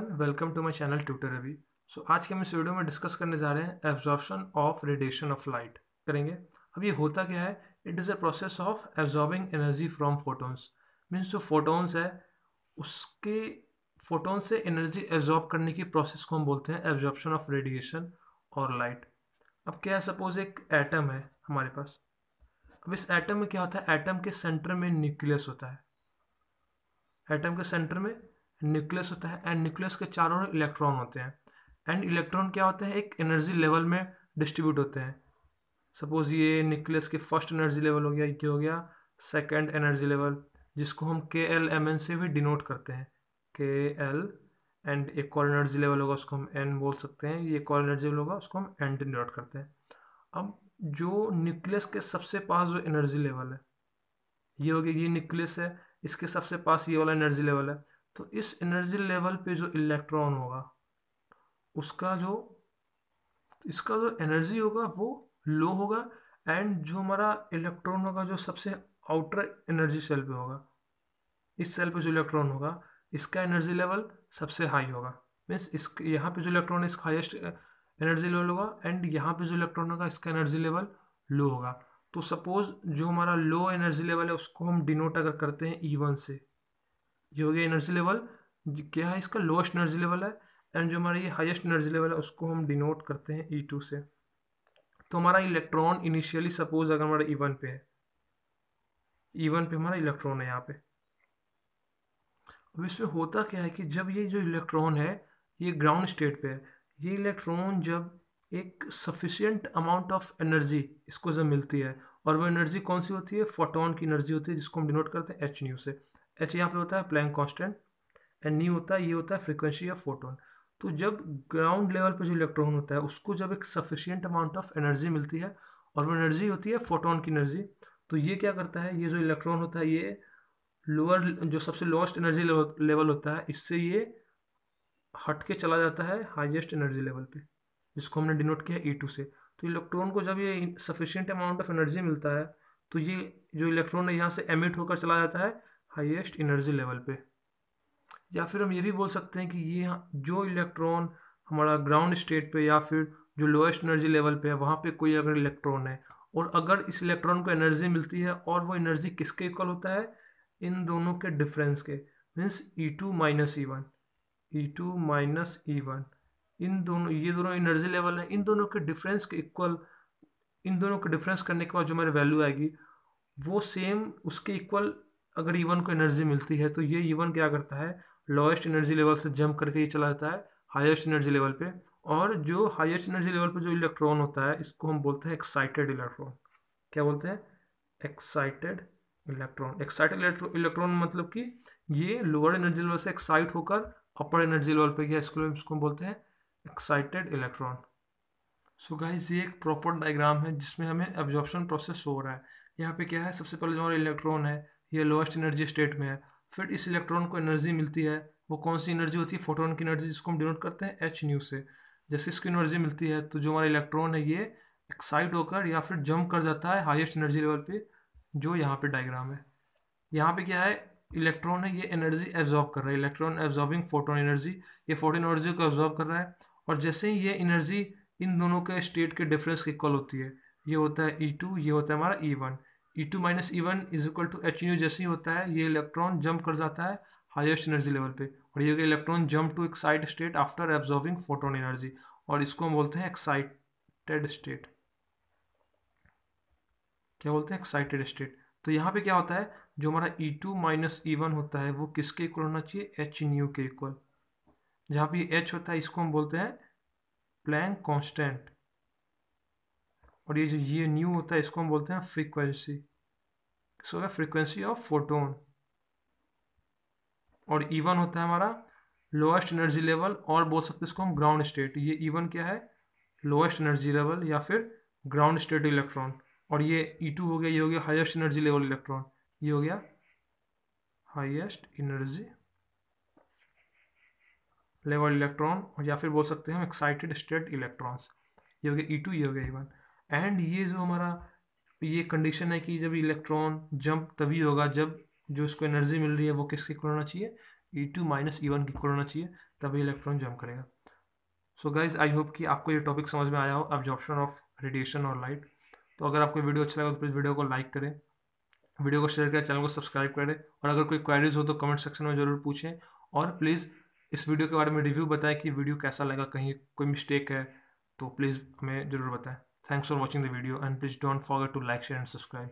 Everyone welcome to my channel tutor अभी so आज के हम इस वीडियो में डिस्कस करने जा रहे हैं absorption of radiation of light करेंगे अब ये होता क्या है it is a process of absorbing energy from photons means जो फोटोन्स है उसके फोटोन से एनर्जी एब्जॉर्ब करने की प्रोसेस को हम बोलते हैं एब्जॉर्प्शन ऑफ रेडिएशन और लाइट अब क्या है सपोज एक एटम है हमारे पास अब इस एटम में क्या होता है एटम के सेंटर में न्यूक्लियस होता है एटम के सेंटर में न्यूक्लियस होता है एंड न्यूक्लियस के चारों इलेक्ट्रॉन होते हैं एंड इलेक्ट्रॉन क्या होते हैं एक एनर्जी लेवल में डिस्ट्रीब्यूट होते हैं सपोज ये न्यूक्लियस के फर्स्ट एनर्जी लेवल हो गया ये हो गया सेकेंड एनर्जी लेवल जिसको हम के एल एम एन से भी डिनोट करते हैं के एल एंड एक और एनर्जी लेवल होगा उसको हम एन बोल सकते हैं ये एक एनर्जी लेवल होगा उसको हम एन डिनोट करते हैं अब जो न्यूक्लियस के सबसे पास जो एनर्जी लेवल है ये हो गया ये न्यूक्लियस है इसके सबसे पास ये वाला एनर्जी लेवल है तो इस एनर्जी लेवल पे जो इलेक्ट्रॉन होगा उसका जो इसका जो एनर्जी होगा वो लो होगा एंड जो हमारा इलेक्ट्रॉन होगा जो सबसे आउटर एनर्जी सेल पे होगा इस सेल पे जो इलेक्ट्रॉन होगा इसका एनर्जी लेवल सबसे हाई होगा मीन्स इस यहाँ पे जो इलेक्ट्रॉन इसका हाइस्ट एनर्जी लेवल होगा एंड यहाँ पे जो इलेक्ट्रॉन होगा इसका एनर्जी लेवल लो होगा तो सपोज जो हमारा लो एनर्जी लेवल है उसको हम डिनोट अगर करते हैं ई e से ये हो गया एनर्जी लेवल क्या है इसका लोएस्ट एनर्जी लेवल है एंड जो हमारा ये हाईएस्ट एनर्जी लेवल है उसको हम डिनोट करते हैं ई e टू से तो हमारा इलेक्ट्रॉन इनिशियली सपोज अगर हमारा ई e पे है ई e पे हमारा इलेक्ट्रॉन है यहाँ पे अब इसमें होता क्या है कि जब ये जो इलेक्ट्रॉन है ये ग्राउंड स्टेट पे है ये इलेक्ट्रॉन जब एक सफिशियंट अमाउंट ऑफ एनर्जी इसको जब मिलती है और वो एनर्जी कौन सी होती है फोटोन की एनर्जी होती है जिसको हम डिनोट करते हैं एच न्यू से एच यहाँ पे होता है प्लैंग कॉन्स्टेंट एंड न्यू होता है ये होता है फ्रिक्वेंसी ऑफ फोटोन तो जब ग्राउंड लेवल पे जो इलेक्ट्रॉन होता है उसको जब एक सफिशियंट अमाउंट ऑफ एनर्जी मिलती है और वो एनर्जी होती है फोटोन की एनर्जी तो ये क्या करता है ये जो इलेक्ट्रॉन होता है ये लोअर जो सबसे लोएस्ट एनर्जी लेवल होता है इससे ये हट के चला जाता है हाईएस्ट एनर्जी लेवल पे जिसको हमने डिनोट किया है ई टू से तो इलेक्ट्रॉन को जब ये सफिशियंट अमाउंट ऑफ एनर्जी मिलता है तो ये जो इलेक्ट्रॉन है यहाँ से एमिट होकर चला जाता है हाईएस्ट एनर्जी लेवल पे या फिर हम ये भी बोल सकते हैं कि ये जो इलेक्ट्रॉन हमारा ग्राउंड स्टेट पे या फिर जो लोएस्ट एनर्जी लेवल पे है वहाँ पे कोई अगर इलेक्ट्रॉन है और अगर इस इलेक्ट्रॉन को एनर्जी मिलती है और वो एनर्जी किसके इक्वल होता है इन दोनों के डिफरेंस के means E two minus E one E two minus E one इन दोनों ये दोनों एनर्जी लेवल हैं इन दोनों के डिफरेंस के इक्वल इन दोनों के डिफरेंस करने के बाद जो हमारी वैल्यू आएगी वो सेम उसके इक्वल अगर ई e को एनर्जी मिलती है तो ये ई e क्या करता है लोएस्ट एनर्जी लेवल से जंप करके ये चला जाता है हाईएस्ट एनर्जी लेवल पे और जो हाईएस्ट एनर्जी लेवल पे जो इलेक्ट्रॉन होता है इसको हम बोलते हैं एक्साइटेड इलेक्ट्रॉन क्या बोलते हैं एक्साइटेड इलेक्ट्रॉन एक्साइटेड इलेक्ट्रॉन मतलब कि ये लोअर एनर्जी लेवल से एक्साइट होकर अपर एनर्जी लेवल पे गया इसको इसको बोलते हैं एक्साइटेड इलेक्ट्रॉन सो गाइस ये एक प्रॉपर डायग्राम है जिसमें हमें एब्जॉर्प्शन प्रोसेस हो रहा है यहाँ पे क्या है सबसे पहले जो हमारा इलेक्ट्रॉन है ये लोएस्ट एनर्जी स्टेट में है फिर इस इलेक्ट्रॉन को एनर्जी मिलती है वो कौन सी एनर्जी होती है फोटोन की एनर्जी जिसको हम डिनोट करते हैं एच न्यू से जैसे इसकी एनर्जी मिलती है तो जो हमारा इलेक्ट्रॉन है ये एक्साइट होकर या फिर जंप कर जाता है हाईएस्ट एनर्जी लेवल पे जो यहाँ पे डायग्राम है यहाँ पे क्या है इलेक्ट्रॉन है ये एनर्जी एब्जॉर्ब कर रहा है इलेक्ट्रॉन एब्जॉर्बिंग फोटोन एनर्जी ये फोटोन एनर्जी को एब्जॉर्ब कर रहा है और जैसे ही ये एनर्जी इन दोनों के स्टेट के डिफरेंस के इक्वल होती है ये होता है ई e टू ये होता है हमारा E e one E two minus E one is equal to H nu जैसे ही होता है ये इलेक्ट्रॉन जंप कर जाता है हाईएस्ट एनर्जी लेवल पे और ये electron jump to excite state after absorbing photon energy और इसको हम बोलते हैं एक्साइटेड स्टेट क्या बोलते हैं एक्साइटेड स्टेट तो यहाँ पे क्या होता है जो हमारा E two minus E one होता है वो किसके इक्वल होना चाहिए एच न्यू के इक्वल जहाँ पे एच होता है इसको हम बोलते हैं प्लैंग कांस्टेंट और ये जो ये e न्यू होता है इसको हम बोलते हैं फ्रीक्वेंसी सो है फ्रीक्वेंसी ऑफ फोटोन और इवन e होता है हमारा लोएस्ट एनर्जी लेवल और बोल सकते इसको हम ग्राउंड स्टेट ये इवन e क्या है लोएस्ट एनर्जी लेवल या फिर ग्राउंड स्टेट इलेक्ट्रॉन और ये ई e टू हो गया ये हो गया हाईएस्ट एनर्जी लेवल इलेक्ट्रॉन ये हो गया हाईएस्ट एनर्जी लेवल इलेक्ट्रॉन और या फिर बोल सकते हैं हम एक्साइटेड स्टेट इलेक्ट्रॉन्स ये हो गया ई टू ये हो गया इवन एंड ये जो हमारा तो ये कंडीशन है कि जब इलेक्ट्रॉन जंप तभी होगा जब जो इसको एनर्जी मिल रही है वो किसके इक्वल होना चाहिए E two minus E one के इक्वल होना चाहिए तभी इलेक्ट्रॉन जंप करेगा सो गाइज आई होप कि आपको ये टॉपिक समझ में आया हो ऑब्जॉर्प्शन ऑफ रेडिएशन और लाइट तो अगर आपको वीडियो अच्छा लगा तो प्लीज़ वीडियो को लाइक करें वीडियो को शेयर करें चैनल को सब्सक्राइब करें और अगर कोई क्वारीज हो तो कमेंट सेक्शन में ज़रूर पूछें और प्लीज़ इस वीडियो के बारे में रिव्यू बताएं कि वीडियो कैसा लगा कहीं कोई मिस्टेक है तो प्लीज़ हमें ज़रूर बताएं Thanks for watching the video and please don't forget to like, share and subscribe.